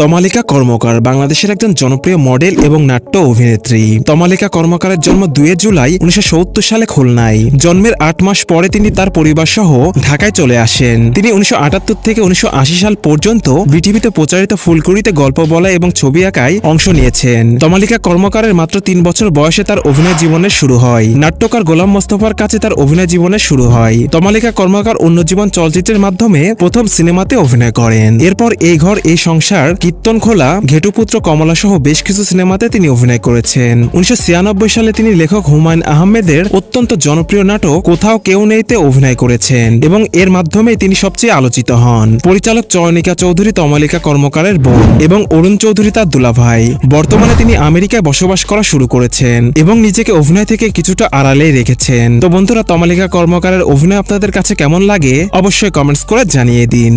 তমালিকা কর্মকার বাংলাদেশের একজন জনপ্রিয় মডেল এবং নাট্য অভিনেত্রী তমালিকা কর্মকারের জন্ম দুই জুলাই উনিশশো সালে খুলনায় জন্মের আট মাস পরে তিনি তার পরিবার সহ ঢাকায় চলে আসেন তিনি উনিশশো থেকে উনিশশো সাল পর্যন্ত বিটিভিতে প্রচারিত ফুলকুড়িতে গল্প বলা এবং ছবি আঁকায় অংশ নিয়েছেন তমালিকা কর্মকারের মাত্র তিন বছর বয়সে তার অভিনয় জীবনের শুরু হয় নাট্যকার গোলাম মোস্তফার কাছে তার অভিনয় জীবনের শুরু হয় তমালিকা কর্মকার অন্য জীবন চলচ্চিত্রের মাধ্যমে প্রথম সিনেমাতে অভিনয় করেন এরপর এই ঘর এই সংসার কীর্তনখোলা ঘেটুপুত্র কমলাসহ বেশ কিছু সিনেমাতে তিনি অভিনয় করেছেন উনিশশো সালে তিনি লেখক হুমায়ুন আহমেদের অত্যন্ত জনপ্রিয় নাটক কোথাও কেউ নেইতে অভিনয় করেছেন এবং এর মাধ্যমে তিনি সবচেয়ে আলোচিত হন পরিচালক চয়নিকা চৌধুরী তমালিকা কর্মকারের বোন এবং অরুণ চৌধুরী তার দুলাভাই বর্তমানে তিনি আমেরিকায় বসবাস করা শুরু করেছেন এবং নিজেকে অভিনয় থেকে কিছুটা আড়ালেই রেখেছেন তো বন্ধুরা তমালিকা কর্মকারের অভিনয় আপনাদের কাছে কেমন লাগে অবশ্যই কমেন্টস করে জানিয়ে দিন